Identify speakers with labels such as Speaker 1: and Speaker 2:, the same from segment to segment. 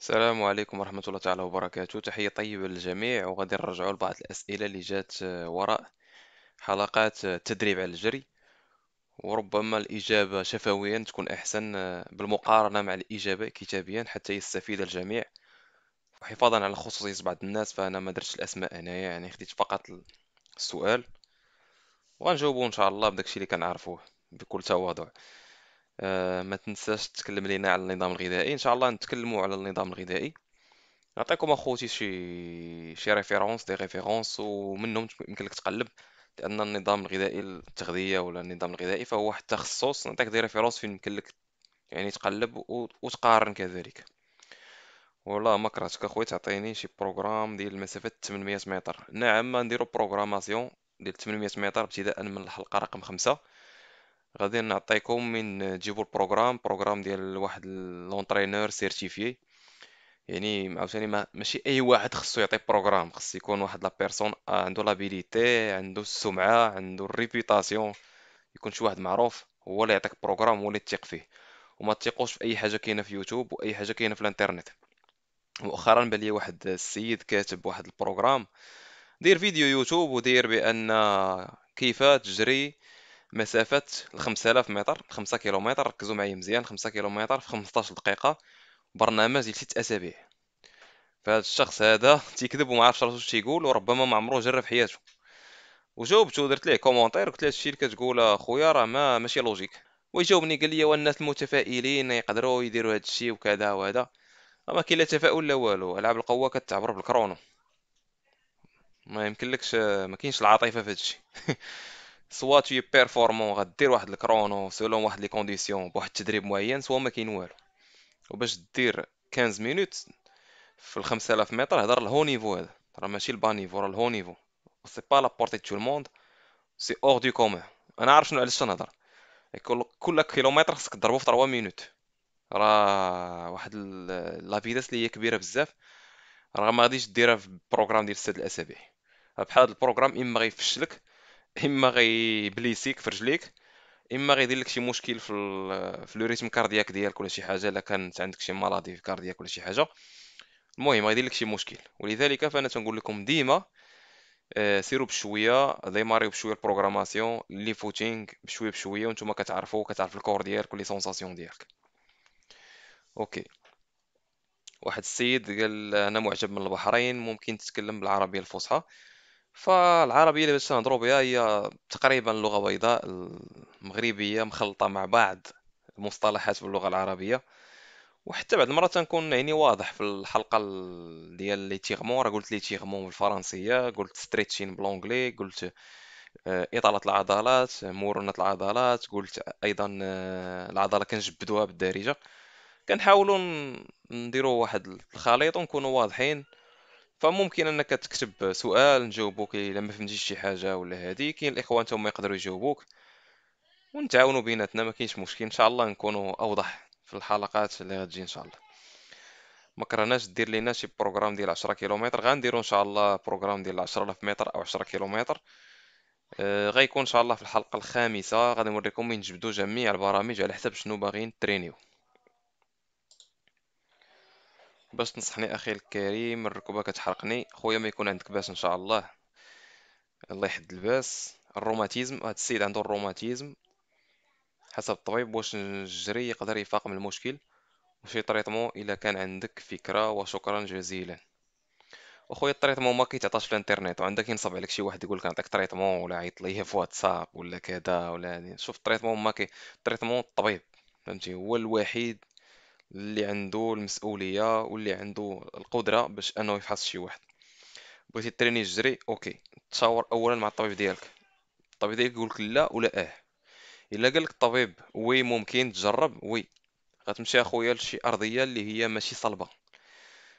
Speaker 1: السلام عليكم ورحمة الله تعالى وبركاته تحية طيبة للجميع وغادي نرجعوا لبعض الأسئلة اللي جات آه، وراء حلقات التدريب آه، على الجري وربما الإجابة شفويا تكون أحسن آه، بالمقارنة مع الإجابة كتابيا حتى يستفيد الجميع وحفاظا على خصوصية بعض الناس فأنا ما درتش الأسماء هنا يعني خديت فقط السؤال وغنجاوبو إن شاء الله بداكشي اللي كنعرفوه بكل تواضع آه، ما تنساش تكلم لينا على النظام الغذائي ان شاء الله نتكلموا على النظام الغذائي نعطيكم اخوتي شي شي ريفيرونس دي ريفيرونس ومنهم يمكن لك تقلب لان النظام الغذائي التغذيه ولا النظام الغذائي فهو واحد التخصص نعطيك دي ريفيرونس فين يمكن لك يعني تقلب وتقارن كذلك والله ما كرهتك اخويا تعطيني شي بروغرام ديال المسافه 800 متر نعم نديرو بروغراماسيون ديال 800 متر ابتداء من الحلقه رقم 5 غادي نعطيكم من تجيبوا البروغرام بروغرام ديال واحد لونترينور سيرتيفي يعني عاوتاني ماشي اي واحد خصو يعطي بروغرام خص يكون واحد لا بيرسون آه، عنده لابيليتي عنده السمعه عنده الريبيتاسيون يكون شي واحد معروف هو اللي يعطيك بروغرام هو اللي تثق فيه وما تثقوش في اي حاجه كاينه في يوتيوب واي حاجه كاينه في الانترنت مؤخرا بان واحد السيد كاتب واحد البروغرام دير فيديو يوتيوب ودير بان كيف تجري مسافه ل 5000 متر 5 كيلومتر ركزوا معايا مزيان 5 كيلومتر في 15 دقيقه برنامج لست اسابيع فهاد الشخص هذا تيكذب وما عرفش راسو تيقول وربما ما عمرو جرب حياته وجاوبته درت ليه كومونتير قلت ليه هادشي اللي كتقول خويا راه ما ماشي لوجيك ويجاوبني قال لي والناس المتفائلين يقدروا يديروا هادشي وكذا وهذا ما كاين لا تفاؤل لا والو العاب القوه كتعبر بالكرونو ما لكش ما كاينش العاطفه في هادشي سوا توي بيرفورمون غدير واحد الكرونو سولون واحد لي كونديسيون بواحد التدريب معين سوا ما كاين والو وباش دير 15 مينوت في ال 5000 متر هضر الهو نيفو هذا راه ماشي البا نيفو راه الهو نيفو سي با لا بورتي تو الموند سي اور دو كومون انا عارف شنو علاش تنهضر كل كيلومتر خصك تضربو في 3 مينوت راه واحد لا فيتاس اللي هي كبيره بزاف راه ما غاديش ديرها في بروغرام ديال 6 الاسابيع بحال هذا البروغرام اما غيفشلك اما غيبليسيك في رجليك اما غيدير لك شي مشكل في في لو ريتم كاردياك ديالك ولا شي حاجه الا كانت عندك شي مرضي في كاردياك ولا شي حاجه المهم غيدير لك شي مشكل ولذلك فانا تنقول لكم ديما آه، سيروا بشويه ديماريو بشويه البروغراماسيون لي فوتينغ بشويه بشويه وانتم كتعرفوا كتعرف الكور ديالك ولي سونساسيون ديالك اوكي واحد السيد قال انا معجب من البحرين ممكن تتكلم بالعربيه الفصحى فالعربية اللي بس نهضروا بها هي تقريبا لغة بيضاء المغربية مخلطة مع بعض المصطلحات باللغة العربية وحتى بعد مره تنكون يعني واضح في الحلقة ديال لي تيغمون راه قلت لي تيغمون بالفرنسية قلت ستريتشين بالانجلي قلت آه، إطالة العضلات مرونة العضلات قلت أيضا آه، العضلة كنجبدوها بالدارجة كنحاولوا نديروا واحد الخليط ونكونوا واضحين فممكن انك تكتب سؤال نجاوبوك الا ما فهمتيش شي حاجه ولا هذه كاين الاخوان تما يقدروا يجاوبوك ونتعاونوا بيناتنا ما كاينش مشكل ان شاء الله نكونوا اوضح في الحلقات اللي غتجي ان شاء الله ما كرهناش دير لينا شي بروغرام ديال 10 كيلومتر غنديروا ان شاء الله بروغرام ديال 10000 متر او 10 كيلومتر آه غيكون ان شاء الله في الحلقه الخامسه غادي نوريكم وين جبدوا جميع البرامج على حسب شنو باغيين ترينيو باش تنصحني اخي الكريم الركوبه كتحرقني خويا ما يكون عندك باس ان شاء الله الله يحد الباس الروماتيزم هاد السيد عنده الروماتيزم حسب الطبيب واش الجري يقدر يفاقم المشكل وشي طريطمون الا كان عندك فكره وشكرا جزيلا اخويا الطريطمو ما كيتعطاش في الانترنيت وعندك ينصب عليك شي واحد يقول لك نعطيك طريطمو ولا عيط ليا في واتساب ولا كذا ولا شوف الطريطمو ما كي الطريطمو الطبيب فهمتي هو الوحيد اللي عنده المسؤوليه واللي عنده القدره باش انه يفحص شي واحد بغيتي تريني الجري اوكي تشاور اولا مع الطبيب ديالك الطبيب ديالك يقولك لا ولا اه الا قال لك الطبيب وي ممكن تجرب وي غتمشي اخويا لشي ارضيه اللي هي ماشي صلبه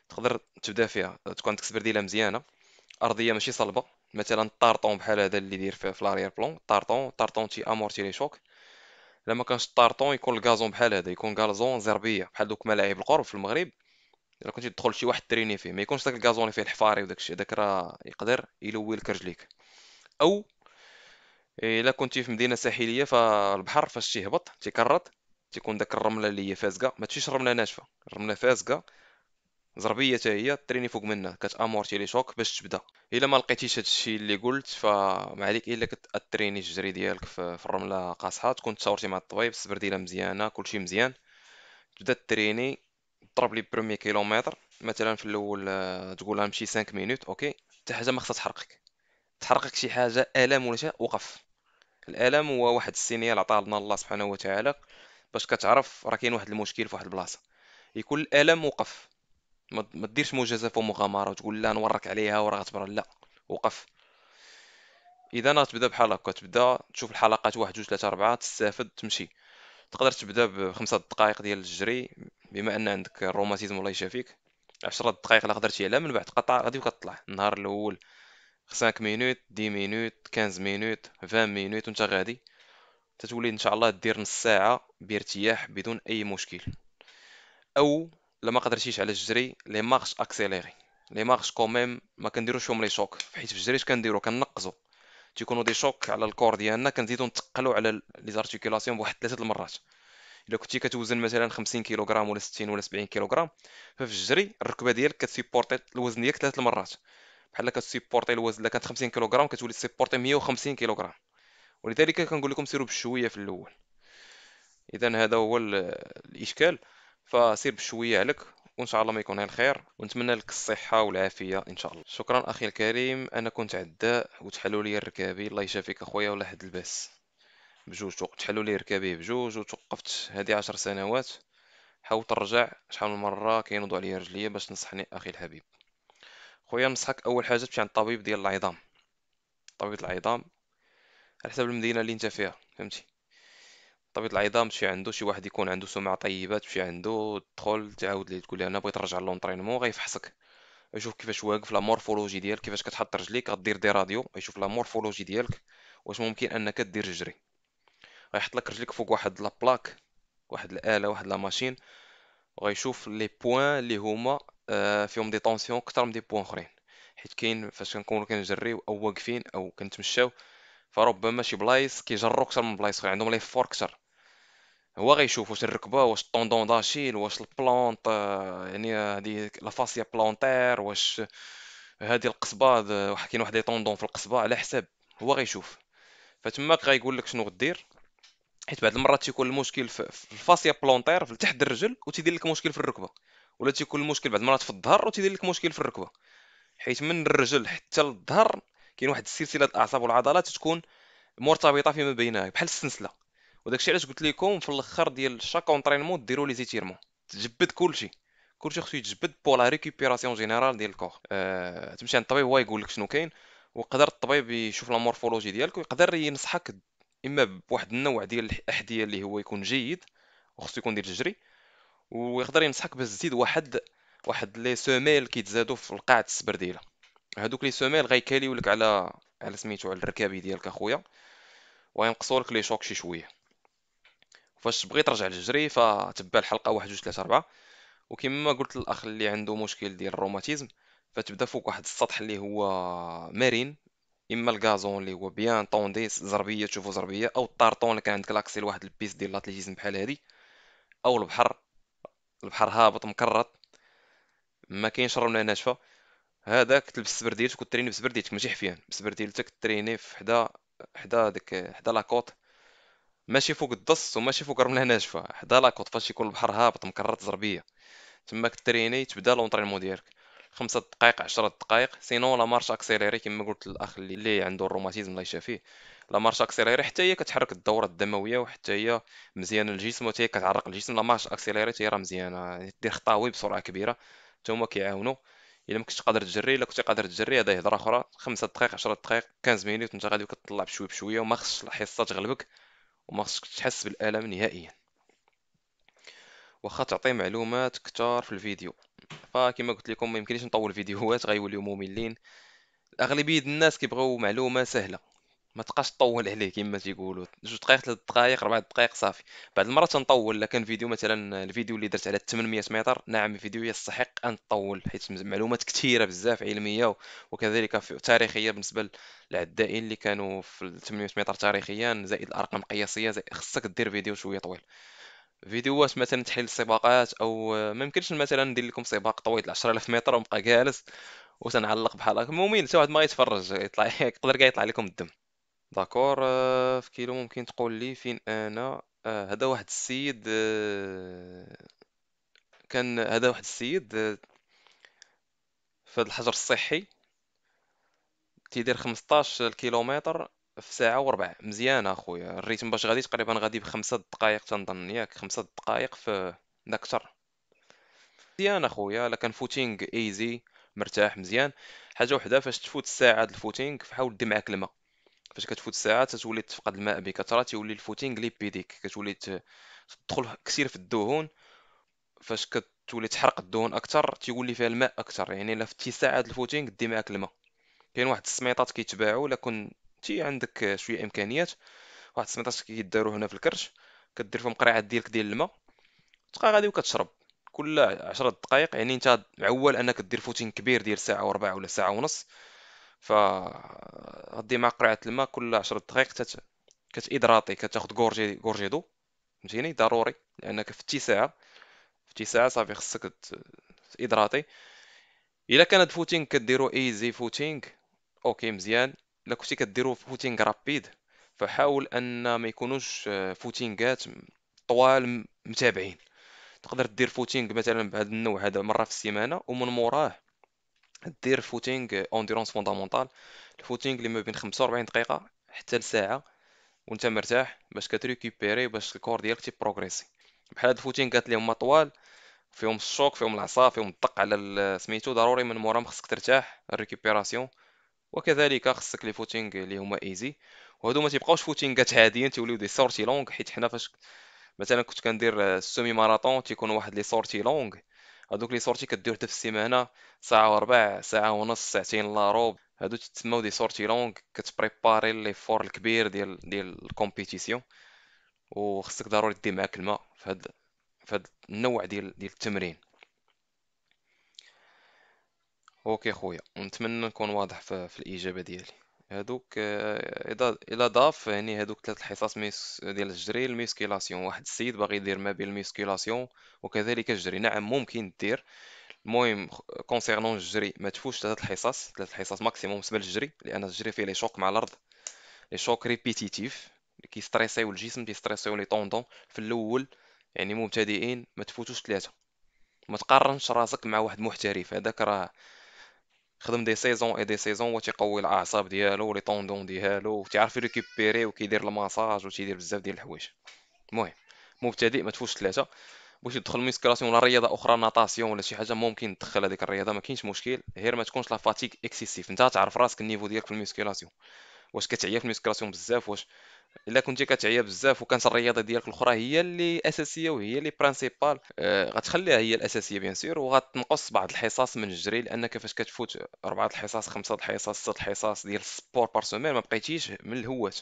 Speaker 1: تقدر تبدا فيها تكون عندك سبرديله مزيانه ارضيه ماشي صلبه مثلا طارطون بحال هذا اللي دير فيه في لاريير بلون طارطون طارطون تي امورتي لي شوك الا ما كانش الطارطون يكون الغازون بحال هذا يكون كازون زربيه بحال دوك ملاعب القرب في المغرب الا كنتي تدخل شي واحد تريني فيه ما يكونش داك الغازون اللي فيه الحفاري وداك الشيء داك راه يقدر يلوي لك رجليك او الا كنتي في مدينه ساحليه فالبحر فاش تيهبط تيكرط تيكون داك الرمله اللي هي فازقه ما تشيش رمله ناشفه الرمله فازقه ضربيه حتى هي تريني فوق منها كتامورتي لي شوك باش تبدا الا ما لقيتيش هادشي اللي قلت فما عليك الا كتريني الجري ديالك في الرمله قاصحه تكون تصورتي مع الطبيب السبرديله مزيانه كلشي مزيان تبدا تريني ضرب لي برومي كيلومتر مثلا في الاول تقولها نمشي 5 مينوت اوكي حتى حاجه ما خصها تحرقك تحرقك شي حاجه الم ولا شيء وقف الالم هو واحد السينيال عطاه لنا الله سبحانه وتعالى باش كتعرف راه كاين واحد المشكل في واحد البلاصه يكون الالم وقف ما ما ديرش مجازفه ومغامره وتقول لا نورك عليها وراه غتبر لا وقف اذا غتبدا بحال هكا تبدا تشوف الحلقات واحد جوج ثلاثه اربعه تستافد تمشي تقدر تبدا بخمسة دقائق ديال الجري بما ان عندك الروماتيزم الله يشافيك 10 دقائق الا قدرتي عليها من بعد قطع غادي كطلع النهار الاول 5 مينوت 10 مينوت 15 مينوت 20 مينوت وانت غادي تتولي ان شاء الله دير نص ساعه بارتياح بدون اي مشكل او لا ما قدرتيش على الجري لي مارش اكسيليري لي مارش كوميم ما كنديروش فيهم لي شوك حيت في الجري اش كنديرو كننقزو تيكونوا دي شوك على الكور ديالنا كنزيدو نتقلو على لي زارتيكولاسيون بواحد ثلاثه المرات الا كنتي كتوزن مثلا 50 كيلوغرام ولا 60 ولا 70 كيلوغرام ففي الجري الركبه ديالك كتسيبورتي الوزن ديالك ثلاث المرات بحال كتسيبورتي الوزن الا كانت 50 كيلوغرام كتولي سيبورتي 150 كيلوغرام ولذلك كنقول لكم سيروا بشويه في الاول اذا هذا هو الاشكال فسير بشويه عليك وان شاء الله ما يكون الخير ونتمنى لك الصحه والعافيه ان شاء الله شكرا اخي الكريم انا كنت عداء وتحلوا لي ركابي الله يشافيك اخويا ولا حد الباس بجوج تحلوا لي ركابي بجوج وتوقفت هذه عشر سنوات حاولت نرجع شحال من مره كينوضوا عليا رجليا باش نصحني اخي الحبيب خويا نصحك اول حاجه تمشي عند الطبيب ديال العظام طبيب العظام على حسب المدينه اللي انت فيها فهمتي طبيب العظام شي عنده شي واحد يكون عنده سمعة طيبة تمشي عنده تدخل تعاود ليه تقول ليه انا بغيت نرجع لونطرينمون غيفحصك يشوف كيفاش واقف لا مورفولوجي ديالك كيفاش كتحط رجليك غدير دي راديو يشوف لا مورفولوجي ديالك واش ممكن انك دير جري غيحط لك رجليك فوق واحد لا بلاك واحد الاله واحد لا ماشين وغيشوف لي بوين اللي هما آه، فيهم دي طونسيون اكثر من دي بوين اخرين حيت كاين فاش كنكونو كنجريو او واقفين او كنتمشاو فربما شي بلايص كيجرو اكثر من بلايص اخرين عندهم لي فور اكثر هو غيشوف واش الركبه واش الطوندون داشيل واش البلونط آه، يعني هذه فاسيا بلونتير واش هذه القصبه آه، كاين واحد لي طوندون في القصبه على حساب هو غيشوف فتماك غيقول لك شنو غدير حيت بعض المرات تيكون المشكل في الفاسيا بلونتير في تحت الرجل وتيدير لك مشكل في الركبه ولا تيكون المشكل بعض المرات في الظهر وتيدير لك مشكل في الركبه حيت من الرجل حتى للظهر كاين واحد السلسله الاعصاب والعضلات تكون مرتبطه فيما بينها بحال السلسله وداكشي علاش قلت لكم في الاخر ديال شاك اونترينمون ديروا لي زيتيرمون تجبد كلشي كلشي خصو يتجبد بور لا ريكوبيراسيون جينيرال ديال الكور أه... تمشي عند الطبيب هو يقول لك شنو كاين ويقدر الطبيب يشوف لا مورفولوجي ديالك ويقدر ينصحك اما بواحد النوع ديال الاحذيه اللي هو يكون جيد وخصو يكون ديال الجري ويقدر ينصحك باش تزيد واحد واحد لي سوميل كيتزادوا في القاع السبرديله هادوك لي سوميل غيكاليو لك على على سميتو على الركابي ديالك اخويا وينقصوا لك لي شوك شي شويه فاش بغيت ترجع للجري فتبع الحلقه 1 2 3 4 وكما قلت للاخ اللي عنده مشكل ديال الروماتيزم فتبدا فوق واحد السطح اللي هو مارين اما الكازون اللي هو بيان طوندي زربيه تشوفو زربيه او الطارطون اللي كان عندك لاكسي لواحد البيس ديال لاتليجيزم بحال هادي او البحر البحر هابط مكرط ما كاينش رمله ناشفه هذاك تلبس السبرديلتك وتريني بسبرديلتك ماشي حفيان بسبرديلتك تريني في حدا حدا ديك حدا لاكوت ماشي فوق الدس وماشي فوق رمله ناشفه حدا لاكوط فاش يكون البحر هابط مكرر زربيه تما كتريني تبدا لونطرينمون ديالك خمسة دقائق عشرة دقائق سينو لا مارش اكسيليري كما قلت للاخ اللي, اللي عنده الروماتيزم الله يشافيه لا مارش اكسيليري حتى هي كتحرك الدوره الدمويه وحتى هي مزيانه للجسم وحتى هي كتعرق الجسم لا مارش اكسيليري حتى هي راه مزيانه دير خطاوي بسرعه كبيره حتى هما كيعاونوا الا ما كنتش قادر تجري الا كنتي قادر تجري هذا هضره اخرى خمسة دقائق 10 دقائق 15 مينوت انت غادي كتطلع بشويه بشويه وما خصش الحصه تغلبك وما خصك تحس بالالم نهائيا واخا تعطي معلومات كثار في الفيديو فكما قلت لكم ما يمكنليش نطول فيديوهات غيوليو مملين الاغلبيه الناس كيبغيو معلومه سهله ما تبقاش تطول عليه كما تيقولوا جوج دقائق ثلاث دقائق اربع دقائق صافي بعض المرات تنطول الا كان فيديو مثلا الفيديو اللي درت على 800 متر نعم الفيديو يستحق ان تطول حيت معلومات كثيره بزاف علميه وكذلك تاريخيه بالنسبه للعدائين اللي كانوا في 800 متر تاريخيا زائد الارقام القياسيه خصك دير فيديو شويه طويل فيديوهات مثلا تحليل السباقات او ما يمكنش مثلا ندير لكم سباق طويل 10000 متر ونبقى جالس وتنعلق بحال هكا المهم حتى واحد ما يتفرج يطلع يقدر كاع يطلع لكم الدم داكور آه، في كيلو ممكن تقول لي فين انا آه هذا واحد السيد آه، كان هذا واحد السيد آه، في هذا الحجر الصحي تيدير 15 كيلومتر في ساعة وربع مزيان اخويا الريتم باش غادي تقريبا غادي بخمسة دقائق تنظن ياك خمسة دقائق في لا مزيان اخويا الا كان فوتينغ ايزي مرتاح مزيان حاجة وحدة فاش تفوت الساعة د الفوتينغ فحاول دي معاك الماء فاش كتفوت الساعه تتولي تفقد الماء بكثره تيولي الفوتينغ ليبيديك كتولي تدخل كثير في الدهون فاش كتولي تحرق الدهون اكثر تيولي فيها الماء اكثر يعني الا فتي ساعه الفوتينغ دي معاك الماء كاين واحد السميطات كيتباعوا الا كنتي عندك شويه امكانيات واحد السميطات كيداروا هنا في الكرش كدير فيهم قريعه ديالك ديال الماء تبقى غادي وكتشرب كل عشرة دقائق يعني انت معول انك دير فوتين كبير ديال ساعه وربع ولا ساعه ونص فغدي مع قرعه الماء كل 10 دقائق تت... كتادراطي كتاخذ غورجي غورجي دو فهمتيني ضروري لانك في ساعه في ساعه صافي خصك تادراطي الا كان هاد فوتينغ كديرو ايزي فوتينغ اوكي مزيان الا كنتي كديرو فوتينغ رابيد فحاول ان ما يكونوش آه، فوتينغات طوال متابعين تقدر دير فوتينغ مثلا بهذا النوع هذا مره في السيمانه ومن موراه دير فوتينغ اونديرونس فوندامونتال الفوتينغ اللي ما بين 45 دقيقه حتى لساعه وانت مرتاح باش كتريكوبيري باش الكور ديالك تيبروغريسي بحال هاد الفوتينغات اللي هما طوال فيهم الشوك فيهم العصا فيهم الطق على سميتو ضروري من موراهم خصك ترتاح الريكوبيراسيون وكذلك خصك لي فوتينغ اللي هما ايزي وهادو ما تيبقاوش فوتينغات عاديين تيوليو دي سورتي لونغ حيت حنا فاش مثلا كنت كندير السومي ماراطون تيكون واحد لي سورتي لونغ هذوك لي سورتي كدير حتى في السيمانه ساعه وربع ساعه ونص ساعتين لا روب هادو تسماو دي سورتي لونغ كتبريباري لي فور الكبير ديال ديال الكومبيتيسيون وخصك ضروري دير معاك الماء في هاد في هاد النوع ديال ديال التمرين اوكي خويا نتمنى نكون واضح في, في الاجابه ديالي هادوك الى آه، إلا ضاف يعني هادوك ثلاث حصص ميس ديال الجري الميسكيلاسيون واحد السيد باغي يدير ما بين الميسكيلاسيون وكذلك الجري نعم ممكن دير المهم كونسيرنون الجري ما تفوش ثلاث الحصص ثلاث الحصص ماكسيموم بالنسبه للجري لان الجري فيه لي شوك مع الارض لي شوك ريبيتيتيف كيستريسيو الجسم كيستريسيو لي طوندون في الاول يعني مبتدئين ما تفوتوش ثلاثه ما تقارنش راسك مع واحد محترف هذاك راه خدم دي سيزون اي دي سيزون تيقوي الاعصاب ديالو لي طوندون ديالو تيعرف يريكوبيري وكيدير الماساج تيدير بزاف ديال الحوايج المهم مبتدئ ما تفوتش ثلاثه بغيتي تدخل ميسكلاسيون ولا رياضه اخرى ناطاسيون ولا شي حاجه ممكن تدخل هذيك الرياضه ما كاينش مشكل غير ما تكونش لا فاتيك اكسيسيف انت تعرف راسك النيفو ديالك في الميسكلاسيون واش كتعيا في الميسكراسيون بزاف واش الا كنتي كتعيا بزاف وكانت الرياضه ديالك الاخرى هي اللي اساسيه وهي اللي برينسيبال آه غتخليها هي الاساسيه بيان سور وغتنقص بعض الحصص من الجري لانك فاش كتفوت اربعه الحصص خمسه الحصص سته الحصص ديال السبور بار سومين ما بقيتيش من الهوات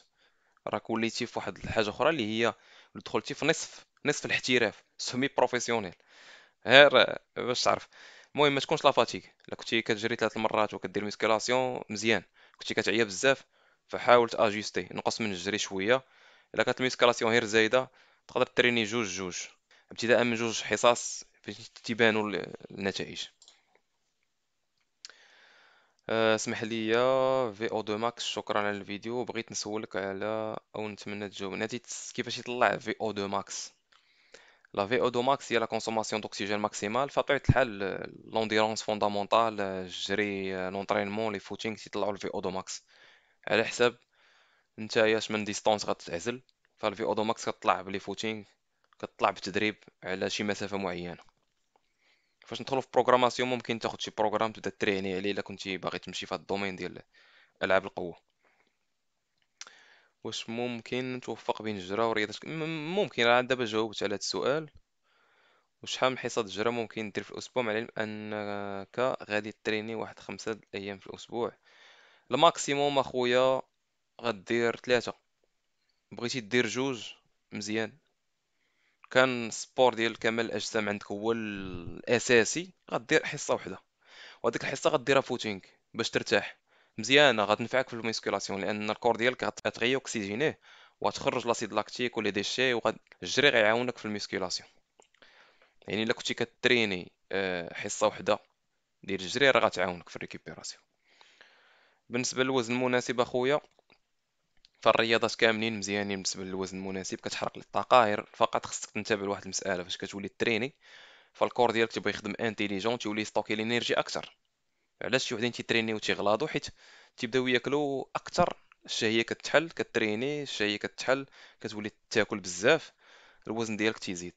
Speaker 1: راك وليتي في واحد الحاجه اخرى اللي هي دخلتي في نصف نصف الاحتراف سمي بروفيسيونيل غير باش تعرف المهم ما تكونش لا فاتيك كنتي كتجري ثلاث مرات وكدير ميسكيلاسيون مزيان كنتي كتعيا بزاف فحاول تاجيستي نقص من الجري شويه الا كانت الميسكالاسيون غير زايده تقدر تريني جوج جوج ابتداء من جوج حصص باش تبانوا النتائج آه، اسمح لي في او دو ماكس شكرا على الفيديو بغيت نسولك على او نتمنى تجاوب نتي كيفاش يطلع في او دو ماكس لا في او دو ماكس هي لا كونسوماسيون دوكسيجين ماكسيمال فطبيعه الحال لونديرونس فوندامونتال الجري لونترينمون لي فوتينغ تيطلعوا الفي او دو ماكس على حساب نتايا شمن ديستونس غتعزل فالفي اودو ماكس كطلع بلي فوتينغ كطلع بتدريب على شي مسافه معينه فاش ندخلو في بروغراماسيون ممكن تاخد شي بروغرام تبدا تريني عليه الا كنتي باغي تمشي في هاد الدومين ديال العاب القوه واش ممكن توفق بين الجرا ورياضه ممكن راه دابا جاوبت على هاد السؤال وشحال من حصه الجرا ممكن دير في الاسبوع مع العلم انك غادي تريني واحد خمسة الايام في الاسبوع الماكسيموم اخويا غدير ثلاثة بغيتي دير جوج مزيان كان سبور ديال كمال الاجسام عندك هو الاساسي غدير حصه وحده وهذيك الحصه غديرها فوتينغ باش ترتاح مزيانه غتنفعك في الميسكولاسيون لان الكور ديالك غتغي اوكسيجينيه وتخرج لاسيد لاكتيك ولي ديشي الجري غيعاونك في الميسكولاسيون يعني الا كنتي كتريني آه، حصه وحده ديال الجري راه غتعاونك في الريكوبيراسيون بالنسبه للوزن المناسب اخويا فالرياضات كاملين مزيانين بالنسبه للوزن المناسب كتحرق لي الطاقه غير فقط خصك تنتبه لواحد المساله فاش كتولي تريني فالكور ديالك تيبغي يخدم انتيليجون تيولي يستوكي لينيرجي اكثر علاش شي وحدين تيتريني تيغلاضو حيت تيبداو ياكلوا اكثر الشهيه كتحل كتريني الشهيه كتحل كتولي تاكل بزاف الوزن ديالك تيزيد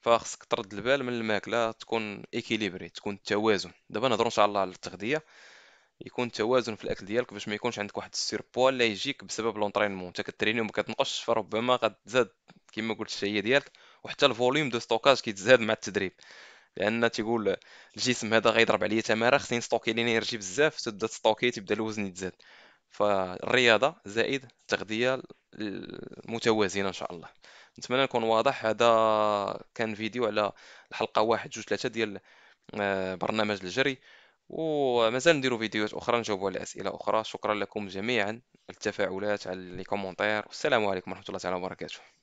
Speaker 1: فخصك ترد البال من الماكله تكون ايكيليبري تكون التوازن دابا نهضروا ان شاء الله على التغذيه يكون توازن في الاكل ديالك باش ما يكونش عندك واحد السيربوا لا يجيك بسبب لونطريمون انت كتريني وما كتنقصش فربما غتزاد كما قلت الشهيه ديالك وحتى الفوليوم دو ستوكاج كيتزاد مع التدريب لان تيقول الجسم هذا غيضرب عليا تماره خصني نستوكي لينيرجي بزاف تبدا تستوكي تبدا الوزن يتزاد فالرياضه زائد التغذيه المتوازنه ان شاء الله نتمنى نكون واضح هذا كان فيديو على الحلقه واحد جوج ثلاثه ديال آه، برنامج الجري ومازال نديرو فيديوهات اخرى نجاوبو على اسئله اخرى شكرا لكم جميعا التفاعلات على لي كومونتير والسلام عليكم ورحمه الله تعالى وبركاته